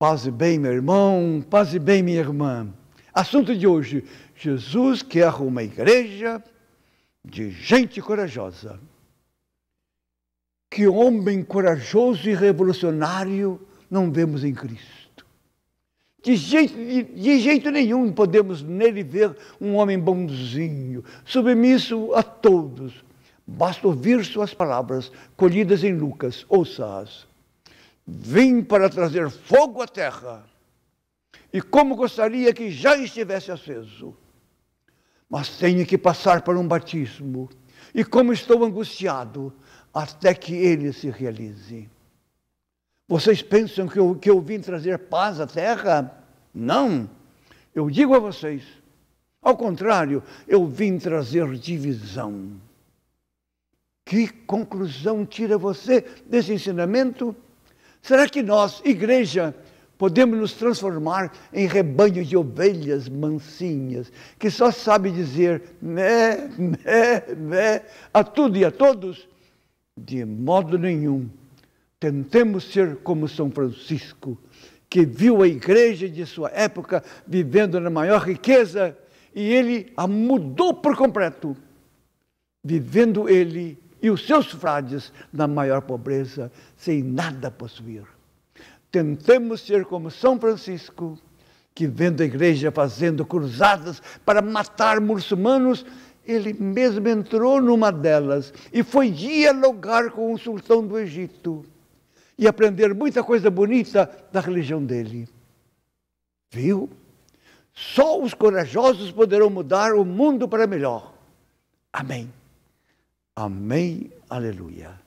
Paz e bem, meu irmão, paz e bem, minha irmã. Assunto de hoje: Jesus quer uma igreja de gente corajosa. Que homem corajoso e revolucionário não vemos em Cristo. De jeito, de, de jeito nenhum podemos nele ver um homem bonzinho, submisso a todos. Basta ouvir suas palavras, colhidas em Lucas, ouça-as Vim para trazer fogo à terra, e como gostaria que já estivesse aceso, mas tenho que passar por um batismo, e como estou angustiado, até que ele se realize. Vocês pensam que eu, que eu vim trazer paz à terra? Não! Eu digo a vocês, ao contrário, eu vim trazer divisão. Que conclusão tira você desse ensinamento? Será que nós, igreja, podemos nos transformar em rebanho de ovelhas mansinhas, que só sabe dizer né, né, né a tudo e a todos? De modo nenhum. Tentemos ser como São Francisco, que viu a igreja de sua época vivendo na maior riqueza e ele a mudou por completo, vivendo ele e os seus frades na maior pobreza, sem nada possuir. Tentemos ser como São Francisco, que vendo a igreja fazendo cruzadas para matar muçulmanos, ele mesmo entrou numa delas e foi dialogar com o sultão do Egito e aprender muita coisa bonita da religião dele. Viu? Só os corajosos poderão mudar o mundo para melhor. Amém. Amei, Aleluia.